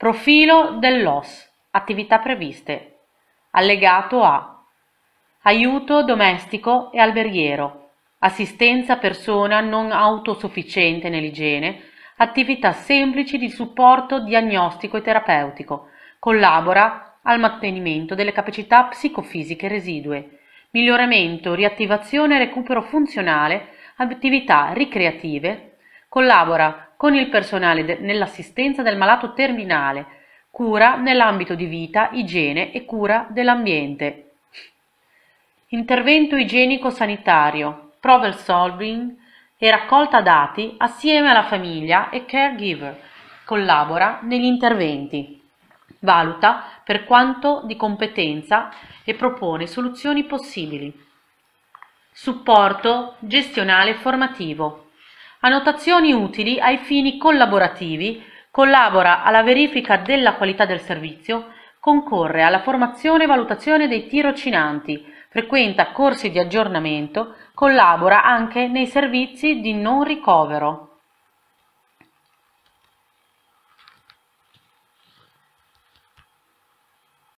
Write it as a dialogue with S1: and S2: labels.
S1: Profilo dell'OS. attività previste, allegato A. Aiuto domestico e alberghiero, assistenza persona non autosufficiente nell'igiene, attività semplici di supporto diagnostico e terapeutico, collabora al mantenimento delle capacità psicofisiche residue, miglioramento, riattivazione e recupero funzionale, attività ricreative, collabora con il personale de nell'assistenza del malato terminale, cura nell'ambito di vita, igiene e cura dell'ambiente. Intervento igienico-sanitario, problem solving e raccolta dati assieme alla famiglia e caregiver. Collabora negli interventi. Valuta per quanto di competenza e propone soluzioni possibili. Supporto gestionale formativo. Annotazioni utili ai fini collaborativi, collabora alla verifica della qualità del servizio, concorre alla formazione e valutazione dei tirocinanti, frequenta corsi di aggiornamento, collabora anche nei servizi di non ricovero.